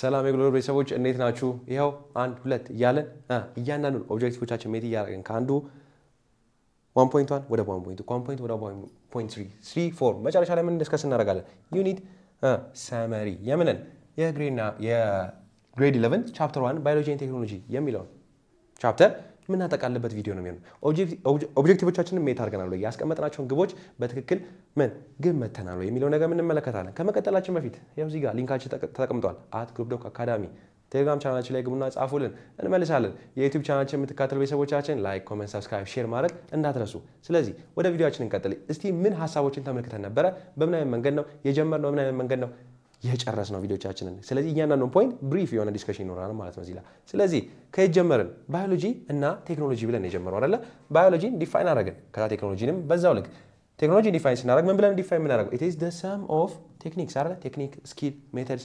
ሰላም የግሎባል ቤተሰቦች እንዴት ናችሁ? ይኸው አንድ ሁለት እያለን እያንዳንዱን ኦብጀክቲቮቻችን ሜት እያደረግን ከአንዱ ዋን ፖይንት ዋን ወደ ዋን ፖይንት ዋን ፖይንት ወደ ዋን ፖይንት ፎር መጨረሻ ላይ ምን ዲስከስ እናደርጋለን? ዩኒት ሰመሪ የምንን የግሬድ ኢለቨን ቻፕተር ዋን ባዮሎጂ ቴክኖሎጂ የሚለውን ቻፕተር የምናጠቃልበት ቪዲዮ ነው የሚሆነው። ኦብጀክቲቮቻችንን ሜት አድርገናል ወይ ያስቀመጥናቸውን ግቦች በትክክል ምን ግብ መተናል ወይ የሚለው ነገር እንመለከታለን። ከመቀጠላችን በፊት ያው እዚህ ጋር ሊንካችን ተቀምጧል። አት ግሩፕ ዶክ አካዳሚ ቴሌግራም ቻናላችን ላይ ግቡና ጻፉልን፣ እንመልሳለን። የዩቲዩብ ቻናላችን የምትካተሉ ቤተሰቦቻችን ላይክ፣ ኮመንት፣ ሰብስክራይብ፣ ሼር ማድረግ እንዳትረሱ። ስለዚህ ወደ ቪዲዮችን እንቀጥል። እስቲ ምን ሀሳቦችን ተመልክተን ነበረ? በምን አይነት መንገድ ነው የጀመርነው? በምን አይነት መንገድ ነው የጨረስ ነው ቪዲዮቻችንን። ስለዚህ እያንዳንዱን ፖይንት ብሪፍ የሆነ ዲስከሽን ይኖራል ማለት ነው እዚህ ስለዚህ ከየት ባዮሎጂ እና ቴክኖሎጂ ብለን የጀመረው አይደለ? ባዮሎጂን ዲፋይን አደረግን፣ ከዛ ቴክኖሎጂንም በዛው ልክ። ቴክኖሎጂ ዲፋይን ስናደረግ ምን ብለን ዲፋይን የምናደረገው? ኢት ኢዝ ዘ ሰም ኦፍ ቴክኒክስ አይደለ? ቴክኒክ ስኪል ሜተድስ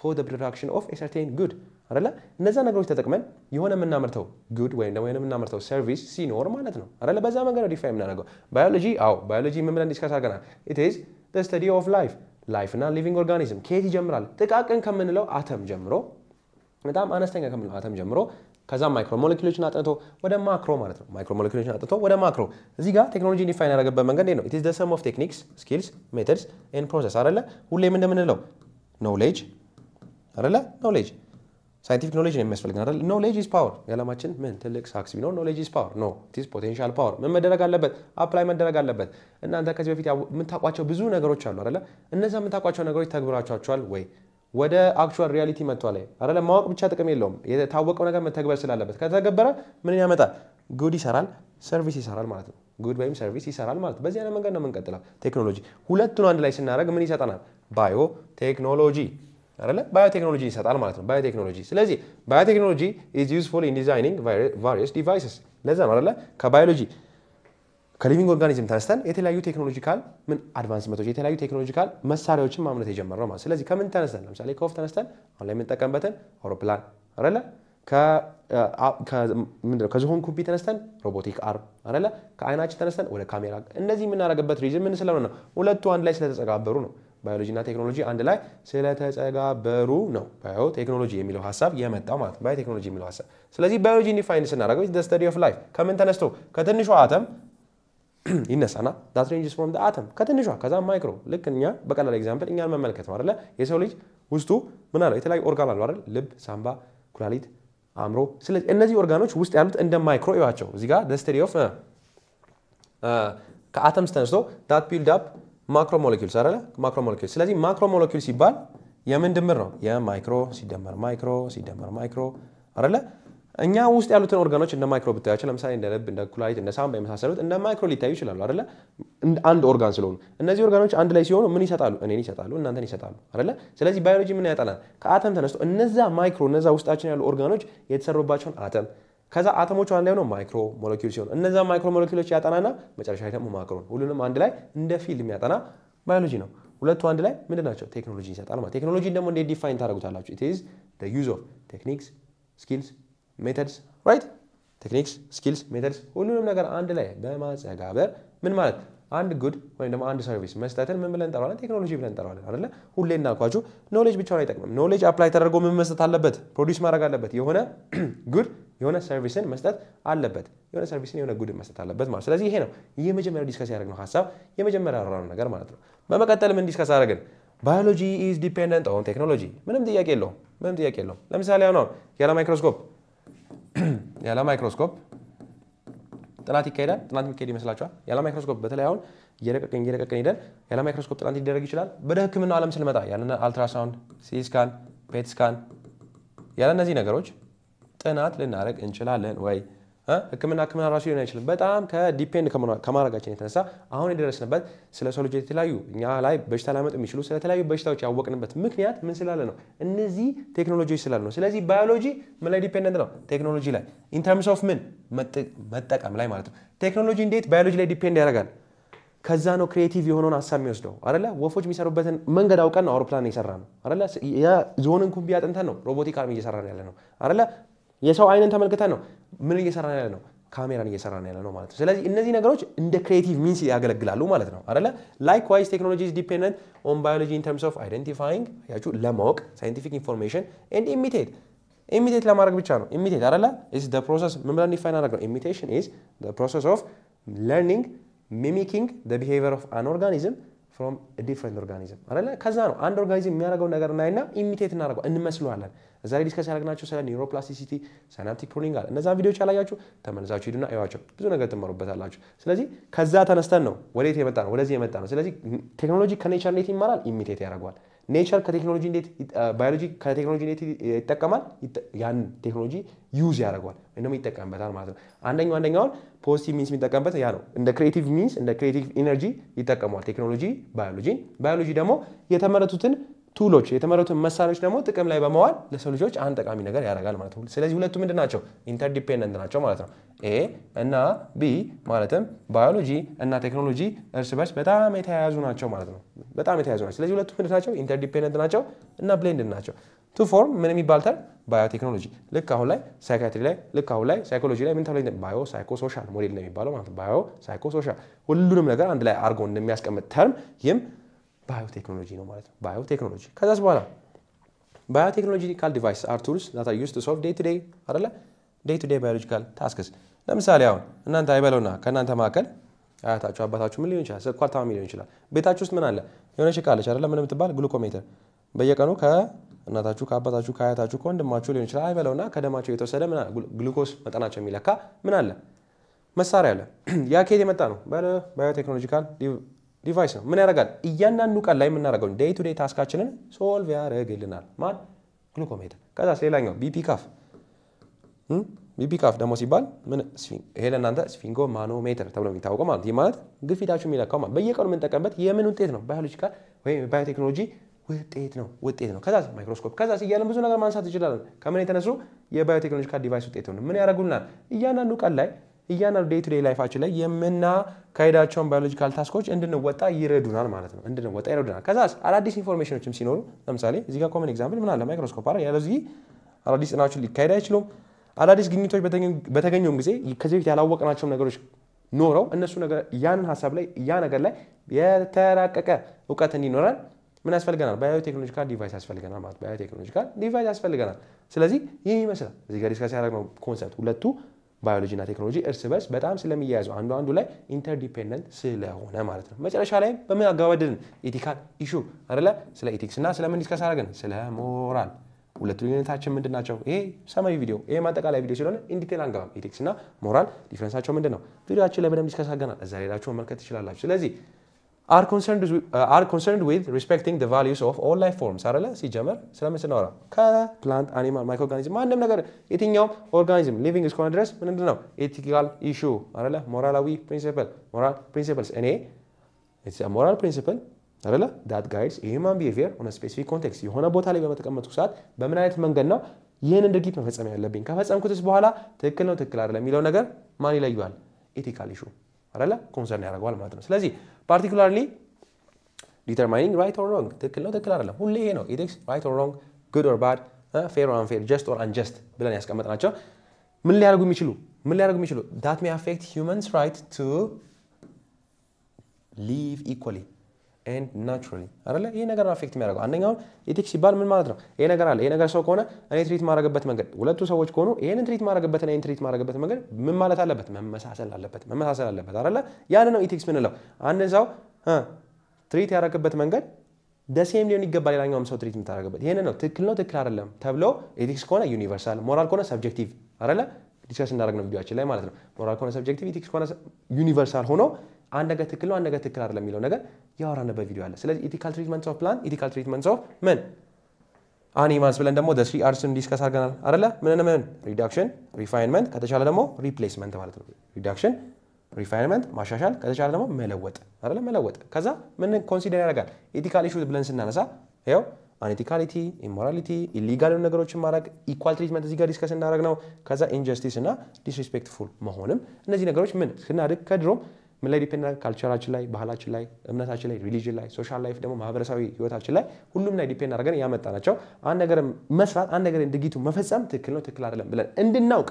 ፎር ዘ ፕሮዳክሽን ኦፍ ኤ ሰርቴን ጉድ አይደለ? እነዛ ነገሮች ተጠቅመን የሆነ የምናመርተው ጉድ ወይም ደግሞ የሆነ የምናመርተው ሰርቪስ ሲኖር ማለት ነው አይደለ? በዛ መንገድ ነው ዲፋይን የምናደረገው። ባዮሎጂ አዎ፣ ባዮሎጂ ምን ብለን ዲስከስ አድርገናል? ኢት ኢዝ ዘ ስተዲ ኦፍ ላይፍ ላይፍ እና ሊቪንግ ኦርጋኒዝም ከየት ይጀምራል? ጥቃቅን ከምንለው አተም ጀምሮ በጣም አነስተኛ ከምንለው አተም ጀምሮ ከዛ ማይክሮሞለኪሎችን አጥንቶ ወደ ማክሮ ማለት ነው። ማይክሮሞለኪሎችን አጥንቶ ወደ ማክሮ እዚህ ጋር ቴክኖሎጂ ዲፋይን ያደረገበት መንገድ ነው። ኢት ኢዝ ዘ ሰም ኦፍ ቴክኒክስ ስኪልስ ሜተድስ ኤንድ ፕሮሰስ ሁሌም እንደምንለው ኖሌጅ አለ ኖሌጅ ሳይንቲፊክ ኖሌጅ ነው የሚያስፈልገን አይደል? ኖሌጅ ኢዝ ፓወር። የዓለማችን ምን ትልቅ ሳክስ ቢኖር ኖሌጅ ኢዝ ፓወር ኖ ኢትስ ፖቴንሻል ፓወር። ምን መደረግ አለበት? አፕላይ መደረግ አለበት። እናንተ ከዚህ በፊት የምታውቋቸው ብዙ ነገሮች አሉ አይደለ? እነዚያ የምታውቋቸው ነገሮች ተግብራቸዋል ወይ? ወደ አክቹዋል ሪያሊቲ መጥቷል አይደለ? ማወቅ ብቻ ጥቅም የለውም። የታወቀው ነገር መተግበር ስላለበት ከተገበረ ምን ያመጣል? ጉድ ይሰራል፣ ሰርቪስ ይሰራል ማለት ነው። ጉድ ወይም ሰርቪስ ይሰራል ማለት ነው። በዚህ አይነት መንገድ ነው የምንቀጥለው። ቴክኖሎጂ ሁለቱን አንድ ላይ ስናደርግ ምን ይሰጠናል? ባዮ ቴክኖሎጂ አይደለ ባዮቴክኖሎጂ ይሰጣል ማለት ነው። ባዮቴክኖሎጂ ስለዚህ ባዮቴክኖሎጂ ኢዝ ዩዝፉል ኢን ዲዛይኒንግ ቫሪየስ ዲቫይስስ ለዛ ነው ከባዮሎጂ ከሊቪንግ ኦርጋኒዝም ተነስተን የተለያዩ ቴክኖሎጂካል ምን አድቫንስመንቶች የተለያዩ ቴክኖሎጂካል መሳሪያዎችን ማምረት የጀመርነው ማለት ስለዚህ ከምን ተነስተን ለምሳሌ ከወፍ ተነስተን አሁን ላይ የምንጠቀምበትን አውሮፕላን አይደለ ከዝሆን ኩቢ ተነስተን ሮቦቲክ አርም አይደለ ከአይናችን ተነስተን ወደ ካሜራ እነዚህ የምናደርግበት ሪዝን ምን ስለሆነ ነው ሁለቱ አንድ ላይ ስለተጸጋበሩ ነው ባዮሎጂና ቴክኖሎጂ አንድ ላይ ስለተጸጋበሩ ነው ባዮ ቴክኖሎጂ የሚለው ሀሳብ የመጣው ማለት ነው። ቴክኖሎጂ የሚለው ሀሳብ ስለዚህ ባዮሎጂ ኒፋይን ስናደርገው ዘ ስተዲ ኦፍ ላይፍ ከምን ተነስቶ ከትንሹ አተም ይነሳና ዳት ሬንጅስ ፍሮም አተም ከትንሿ ከዛ ማይክሮ ልክ እኛ በቀላል ኤግዛምፕል እኛን መመልከት ነው አይደለ? የሰው ልጅ ውስጡ ምን አለው? የተለያዩ ኦርጋን አሉ አይደል? ልብ፣ ሳምባ፣ ኩላሊት፣ አእምሮ። ስለዚህ እነዚህ ኦርጋኖች ውስጥ ያሉት እንደ ማይክሮ እዩዋቸው። እዚህ ጋር ስተዲ ኦፍ ከአተምስ ተነስቶ ዳት ቢልድ አፕ ማክሮ ሞለኪልስ አይደለ? ማክሮ ሞለኪል። ስለዚህ ማክሮ ሞለኪል ሲባል የምን ድምር ነው? የማይክሮ ሲደመር ማይክሮ ሲደመር ማይክሮ አይደለ? እኛ ውስጥ ያሉትን ኦርጋኖች እንደ ማይክሮ ብታያቸው፣ ለምሳሌ እንደ ልብ፣ እንደ ኩላሊት፣ እንደ ሳምባ የመሳሰሉት እንደ ማይክሮ ሊታዩ ይችላሉ አይደለ? አንድ ኦርጋን ስለሆኑ እነዚህ ኦርጋኖች አንድ ላይ ሲሆኑ ምን ይሰጣሉ? እኔን ይሰጣሉ፣ እናንተን ይሰጣሉ አይደለ? ስለዚህ ባዮሎጂ ምን ያጠናል? ከአተም ተነስቶ እነዛ ማይክሮ እነዛ ውስጣችን ያሉ ኦርጋኖች የተሰሩባቸውን አተም ከዛ አተሞቹ አንድ ላይ ሆነው ማይክሮ ሞለኪል ሲሆኑ እነዛ ማይክሮ ሞለኪሎች ያጠናና መጨረሻ ላይ ደግሞ ማክሮን ሁሉንም አንድ ላይ እንደ ፊልድ የሚያጠና ባዮሎጂ ነው። ሁለቱ አንድ ላይ ምንድን ናቸው? ቴክኖሎጂ ይሰጣል ማለት። ቴክኖሎጂ ደግሞ እንዴት ዲፋይን ታደርጉታላችሁ? ኢት ኢዝ ዘ ዩዝ ኦፍ ቴክኒክስ ስኪልስ ሜተድስ ራይት። ቴክኒክስ ስኪልስ ሜተድስ ሁሉንም ነገር አንድ ላይ በማጸጋበር ምን ማለት አንድ ጉድ ወይም ደግሞ አንድ ሰርቪስ መስጠትን ምን ብለን እንጠራዋለን? ቴክኖሎጂ ብለን እንጠራዋለን አይደለ? ሁሌ እናልኳችሁ ኖሌጅ ብቻውን አይጠቅምም። ኖሌጅ አፕላይ ተደርጎ ምን መስጠት አለበት? ፕሮዲስ ማድረግ አለበት የሆነ ጉድ የሆነ ሰርቪስን መስጠት አለበት። የሆነ ሰርቪስን የሆነ ጉድን መስጠት አለበት ማለት ስለዚህ ይሄ ነው የመጀመሪያው ዲስከስ ያደረግነው ሀሳብ የመጀመሪያ ራኑ ነገር ማለት ነው። በመቀጠልም እንዲስከስ አደረግን? ባዮሎጂ ኢዝ ዲፔንደንት ኦን ቴክኖሎጂ። ምንም ጥያቄ የለውም። ምንም ጥያቄ የለውም። ለምሳሌ አሁን ያለ ማይክሮስኮፕ ያለ ማይክሮስኮፕ ጥናት ይካሄዳል። ጥናት የሚካሄድ ይመስላችኋል? ያለ ማይክሮስኮፕ በተለይ አሁን እየረቀቅን እየረቀቅን ሄደን ያለ ማይክሮስኮፕ ጥናት ሊደረግ ይችላል። ወደ ሕክምናው አለም ስንመጣ ያለ አልትራሳውንድ፣ ሲስካን፣ ፔትስካን ያለ እነዚህ ነገሮች ጥናት ልናደርግ እንችላለን ወይ? ህክምና ህክምና ራሱ ሊሆን አይችልም። በጣም ከዲፔንድ ከማድረጋችን የተነሳ አሁን የደረስንበት ስለ ሰው ልጆች የተለያዩ እኛ ላይ በሽታ ላመጡ የሚችሉ ስለተለያዩ በሽታዎች ያወቅንበት ምክንያት ምን ስላለ ነው? እነዚህ ቴክኖሎጂዎች ስላለ ነው። ስለዚህ ባዮሎጂ ምን ላይ ዲፔንደንት ነው? ቴክኖሎጂ ላይ ኢንተርምስ ኦፍ ምን መጠቀም ላይ ማለት ነው። ቴክኖሎጂ እንዴት ባዮሎጂ ላይ ዲፔንድ ያደርጋል? ከዛ ነው ክሬቲቭ የሆነውን ሀሳብ የሚወስደው አለ። ወፎች የሚሰሩበትን መንገድ አውቀን ነው አውሮፕላን የሰራ ነው አለ። የዝሆንን ኩምቢ አጥንተን ነው ሮቦቲክ አርም እየሰራ ነው ያለ ነው አለ። የሰው አይንን ተመልክተን ነው ምን እየሰራ ያለ ነው ካሜራን እየሰራ ያለ ነው ማለት ነው። ስለዚህ እነዚህ ነገሮች እንደ ክሬቲቭ ሚንስ ያገለግላሉ ማለት ነው አደለ። ላይክዋይዝ ቴክኖሎጂ ኢዝ ዲፔንደንት ኦን ባዮሎጂ ኢን ተርምስ ኦፍ አይደንቲፋይንግ ያቹ ለማወቅ ሳይንቲፊክ ኢንፎርሜሽን ኤንድ ኢሚቴት ኢሚቴት ለማድረግ ብቻ ነው ኢሚቴት አይደለ? ኢዝ ዘ ፕሮሰስ ምን ብለን ዲፋይን አደረግ ነው ኢሚቴሽን ኢዝ ዘ ፕሮሰስ ኦፍ ለርኒንግ ሚሚኪንግ ዘ ቢሄቪየር ኦፍ አን ኦርጋኒዝም ፍሮም ዲፍረንት ኦርጋኒዝም አለ። ከዛ ነው አንድ ኦርጋኒዝም የሚያደርገው ነገር እናይና ኢሚቴት እናደርገው እንመስለዋለን። እዛ ላይ ዲስከስ ያደረግናቸው ስለ ኒውሮፕላስቲሲቲ፣ ሳይናፕቲክ ፕሩኒንግ አለ። እነዛን ቪዲዮዎች ያላያችሁ ተመልሳችሁ ሂዱና እዩዋቸው፣ ብዙ ነገር ትመሩበታላችሁ። ስለዚህ ከዛ ተነስተን ነው ወዴት የመጣ ነው ወደዚህ የመጣ ነው። ስለዚህ ቴክኖሎጂ ከኔቸር እንዴት ይማራል? ኢሚቴት ያደርገዋል። ኔቸር ከቴክኖሎጂ እንዴት ባዮሎጂ ከቴክኖሎጂ እንዴት ይጠቀማል? ያን ቴክኖሎጂ ዩዝ ያደርገዋል ወይም ደግሞ ይጠቀምበታል ማለት ነው። አንደኛው አንደኛውን ፖዚቲቭ ሚንስ የሚጠቀምበት ያ ነው። እንደ ክሬቲቭ ሚንስ እንደ ክሬቲቭ ኢነርጂ ይጠቀመዋል ቴክኖሎጂ ባዮሎጂን። ባዮሎጂ ደግሞ የተመረቱትን ቱሎች የተመረቱ መሳሪያዎች ደግሞ ጥቅም ላይ በመዋል ለሰው ልጆች አንድ ጠቃሚ ነገር ያደርጋል ማለት ነው። ስለዚህ ሁለቱ ምንድን ናቸው? ኢንተርዲፔንደንት ናቸው ማለት ነው። ኤ እና ቢ ማለትም ባዮሎጂ እና ቴክኖሎጂ እርስ በርስ በጣም የተያያዙ ናቸው ማለት ነው። በጣም የተያያዙ ናቸው። ስለዚህ ሁለቱ ምንድን ናቸው? ኢንተርዲፔንደንት ናቸው እና ብሌንድ ናቸው። ቱ ፎርም ምን የሚባል ተር ባዮቴክኖሎጂ ልክ አሁን ላይ ሳይካትሪ ላይ ልክ አሁን ላይ ሳይኮሎጂ ላይ ምን ተብሎ ባዮ ሳይኮ ሶሻል ሞዴል ነው የሚባለው ማለት ነው። ባዮ ሳይኮ ሶሻል ሁሉንም ነገር አንድ ላይ አድርጎ እንደሚያስቀምጥ ተርም ይህም ባዮቴክኖሎጂ ነው ማለት ነው። ባዮቴክኖሎጂ ከዛስ በኋላ ባዮቴክኖሎጂካል ዲቫይስ አር ቱልስ ዛት አር ዩዝድ ቱ ሶልቭ ዴይ ቱ ዴይ አይደለ ዴይ ቱ ዴይ ባዮሎጂካል ታስክስ። ለምሳሌ አሁን እናንተ አይበለውና ከእናንተ መካከል አያታችሁ አባታችሁ ምን ሊሆን ይችላል? ስኳር ታማሚ ሊሆን ይችላል። ቤታችሁ ውስጥ ምን አለ? የሆነች ዕቃ አለች አይደለ? ምን የምትባል ግሉኮሜትር። በየቀኑ ከእናታችሁ ከአባታችሁ ከአያታችሁ ከወንድማችሁ ሊሆን ይችላል አይበለውና ከደማቸው የተወሰደ ግሉኮስ መጠናቸው የሚለካ ምን አለ መሳሪያ አለ። ያ ከየት የመጣ ነው? ባዮቴክኖሎጂካል ዲቫይስ ነው። ምን ያደርጋል? እያንዳንዱ ቀን ላይ የምናደርገው ዴይ ቱ ዴይ ታስካችንን ሶልቭ ያደርግልናል። ማን? ግሉኮሜትር። ከዛስ ሌላኛው ቢፒ ካፍ ቢፒ ካፍ ደግሞ ሲባል ምን ይሄ ለእናንተ ስፊንጎ ማኖሜትር ተብሎ የሚታወቀው ማለት ይህ ማለት ግፊታችሁ የሚለካው ማለት በየቀኑ የምንጠቀምበት የምን ውጤት ነው? ባዮሎጂካል ወይም ባዮቴክኖሎጂ ውጤት ነው ውጤት ነው። ከዛ ማይክሮስኮፕ ከዛ እያለን ብዙ ነገር ማንሳት እንችላለን። ከምን የተነሱ የባዮቴክኖሎጂካል ዲቫይስ ውጤት ነው። ምን ያደርጉልናል? እያንዳንዱ ቀን ላይ እያንዳንዱ ዴይ ቱ ዴይ ላይፋችን ላይ የምናካሄዳቸውን ባዮሎጂካል ታስኮች እንድንወጣ ይረዱናል ማለት ነው። እንድንወጣ ይረዱናል። ከዛ አዳዲስ ኢንፎርሜሽኖችም ሲኖሩ ለምሳሌ ጋር ኮመን ኤግዛምፕል ምን አለ ማይክሮስኮፕ አ ያለዚህ አዳዲስ ጥናዎችን ሊካሄድ አይችሉም። አዳዲስ ግኝቶች በተገኘውም ጊዜ ከዚህ በፊት ያላወቅናቸውም ነገሮች ኖረው እነሱ ያንን ሀሳብ ላይ ያ ነገር ላይ የተራቀቀ እውቀት እንዲኖረን ምን ያስፈልገናል? ባዮቴክኖሎጂካል ዲቫይስ ያስፈልገናል ማለት ባዮቴክኖሎጂካል ዲቫይስ ያስፈልገናል። ስለዚህ ይህ ይመስላል እዚህ ጋር ዲስካስ ያደረግነው ኮንሰፕት ሁለቱ ባዮሎጂ እና ቴክኖሎጂ እርስ በርስ በጣም ስለሚያያዙ አንዱ አንዱ ላይ ኢንተርዲፔንደንት ስለሆነ ማለት ነው። መጨረሻ ላይም በምን አገባደድን? ኢቲካል ኢሹ አለ ስለ ኢቲክስ እና ስለምን ዲስከስ አደረግን? ስለ ሞራል። ሁለቱ ልዩነታችን ምንድን ናቸው? ይሄ ሰማያዊ ቪዲዮ ይሄ ማጠቃላይ ቪዲዮ ስለሆነ ኢንዲቴል አንገባም። ኢቲክስ እና ሞራል ዲፍረንሳቸው ምንድን ነው? ቪዲዮችን ላይ በደንብ ዲስከስ አድርገናል። እዛ ሄዳችሁ መመልከት ትችላላችሁ። ስለዚህ አር ኮንሰርንድ ዊዝ ሪስፔክቲንግ ዘ ቫሊዩስ ኦፍ ኦል ላይፍ ፎርምስ አለ ሲጀመር ስለምን ስናወራ ከፕላንት አኒማል ማይክሮ ኦርጋኒዝም ማንም ነገር የትኛውም ኦርጋኒዝም ሊቪንግ እስከሆነ ድረስ ምንድን ነው ኤቲካል ኢሹ አለ ሞራላዊ ፕሪንሲፕል ሞራል ፕሪንሲፕልስ እኔ ሞራል ፕሪንሲፕል አለ ዳት ጋይድስ የሂማን ቢሄቪየር ኦን ስፔሲፊክ ኮንቴክስት የሆነ ቦታ ላይ በመተቀመጥኩ ሰዓት በምን አይነት መንገድ ነው ይህንን ድርጊት መፈጸም ያለብኝ ከፈጸምኩትስ በኋላ ትክክል ነው ትክክል አይደለም የሚለው ነገር ማን ይለየዋል ኤቲካል ኢሹ አለ ኮንሰርን ያደርገዋል ማለት ነው። ስለዚህ ፓርቲኩላርሊ ዲተርማይኒንግ ራይት ኦር ሮንግ ትክክል ነው ትክክል አይደለም፣ ሁሌ ይሄ ነው ኢቲክስ ራይት ኦር ሮንግ፣ ጉድ ኦር ባድ፣ ፌር ኦር አንፌር፣ ጀስት ኦር አንጀስት ብለን ያስቀመጥናቸው ምን ሊያደርጉ የሚችሉ ምን ሊያደርጉ የሚችሉ ዳት ሜይ አፌክት ሂውመንስ ራይት ቱ ሊቭ ኢኳሊ ኤንድ ናቹራሊ አይደለ? ይሄ ነገር አፌክት የሚያደርገው አንደኛውን ኢቲክስ ሲባል ምን ማለት ነው? ይሄ ነገር አለ፣ ይሄ ነገር ሰው ከሆነ እኔ ትሪት ማድረግበት መንገድ፣ ሁለቱ ሰዎች ከሆኑ ይሄንን ትሪት ማድረግበት እና ይሄን ትሪት ማድረግበት መንገድ ምን ማለት አለበት? መመሳሰል አለበት፣ መመሳሰል አለበት አይደለ? ያን ነው ኢቲክስ ምንለው። አንድን ሰው ትሪት ያደረግበት መንገድ ደሴም ሊሆን ይገባል፣ ሌላኛውም ሰው ትሪት የምታደርግበት ይሄን ነው። ትክክል ነው፣ ትክክል አይደለም ተብሎ ኤቲክስ ከሆነ ዩኒቨርሳል፣ ሞራል ከሆነ ሰብጀክቲቭ አይደለ? ዲስከስ እንዳደረግነው ቪዲዮችን ላይ ማለት ነው። ሞራል ከሆነ ሰብጀክቲቭ፣ ኢቲክስ ከሆነ ዩኒቨርሳል ሆኖ አንድ ነገር ትክክል ነው፣ አንድ ነገር ትክክል አይደለም የሚለው ነገር ያወራንበት ቪዲዮ አለ። ስለዚህ ኢቲካል ትሪትመንት ኦፍ ፕላንት፣ ኢቲካል ትሪትመንት ኦፍ ምን አኒማልስ ብለን ደግሞ ስሪ አርስ ዲስከስ አድርገናል አይደለ? ምን ምን ሪዳክሽን፣ ሪፋይንመንት ከተቻለ ደግሞ ሪፕሌስመንት ማለት ነው። ሪዳክሽን፣ ሪፋይንመንት ማሻሻል፣ ከተቻለ ደግሞ መለወጥ አይደለ? መለወጥ ከዛ ምን ኮንሲደር ያደርጋል ኢቲካል ኢሹ ብለን ስናነሳ ይኸው አንኢቲካሊቲ፣ ኢሞራሊቲ፣ ኢሊጋል ነገሮችን ማድረግ ኢኳል ትሪትመንት እዚህ ጋር ዲስከስ እናደረግ ነው። ከዛ ኢንጀስቲስ እና ዲስሪስፔክትፉል መሆንም እነዚህ ነገሮች ምን ስናድግ ከድሮም ምን ላይ ዲፔንድ እናደርግ? ካልቸራችን ላይ፣ ባህላችን ላይ፣ እምነታችን ላይ፣ ሪሊጅን ላይ፣ ሶሻል ላይፍ ደግሞ ማህበረሰባዊ ህይወታችን ላይ ሁሉም ላይ ዲፔንድ አድርገን ያመጣናቸው ናቸው። አንድ ነገር መስራት፣ አንድ ነገር ድርጊቱ መፈጸም ትክክል ነው ትክክል አይደለም ብለን እንድናውቅ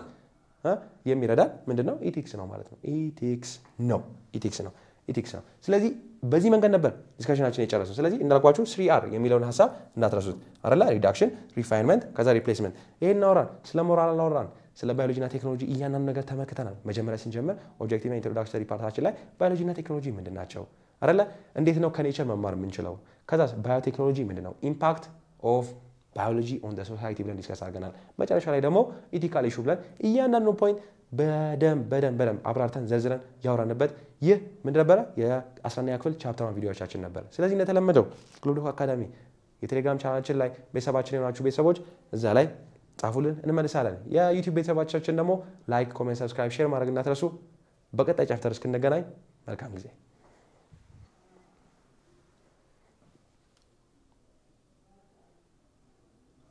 የሚረዳን ምንድን ነው? ኢቲክስ ነው ማለት ነው። ኢቲክስ ነው። ኢቲክስ ነው። ኢቲክስ ነው። ስለዚህ በዚህ መንገድ ነበር ዲስካሽናችን የጨረሰው። ስለዚህ እንዳልኳችሁ ስሪ አር የሚለውን ሀሳብ እንዳትረሱት አረላ ሪዳክሽን፣ ሪፋይንመንት ከዛ ሪፕሌስመንት። ይሄን እናወራን፣ ስለ ሞራል አላወራን ስለ ባዮሎጂና ቴክኖሎጂ እያንዳንዱ ነገር ተመልክተናል። መጀመሪያ ስንጀምር ኦብጀክቲቭና ኢንትሮዳክተሪ ፓርታችን ላይ ባዮሎጂና ቴክኖሎጂ ምንድን ናቸው አደለ? እንዴት ነው ከኔቸር መማር የምንችለው? ከዛ ባዮቴክኖሎጂ ምንድን ነው? ኢምፓክት ኦፍ ባዮሎጂ ኦን ሶሳይቲ ብለን ዲስከስ አድርገናል። መጨረሻ ላይ ደግሞ ኢቲካል ኢሹ ብለን እያንዳንዱ ፖይንት በደንብ በደንብ በደንብ አብራርተን ዘርዝረን ያወራንበት ይህ ምን ነበረ? የ11ኛ ክፍል ቻፕተር ዋን ቪዲዮዎቻችን ነበር። ስለዚህ እንደተለመደው ግሎብዶክ አካዳሚ የቴሌግራም ቻናችን ላይ ቤተሰባችን የሆናችሁ ቤተሰቦች እዛ ላይ ጻፉልን፣ እንመልሳለን። የዩቲዩብ ቤተሰባቻችን ደግሞ ላይክ፣ ኮሜንት፣ ሰብስክራይብ፣ ሼር ማድረግ እንዳትረሱ። በቀጣይ ቻፕተር እስክንገናኝ መልካም ጊዜ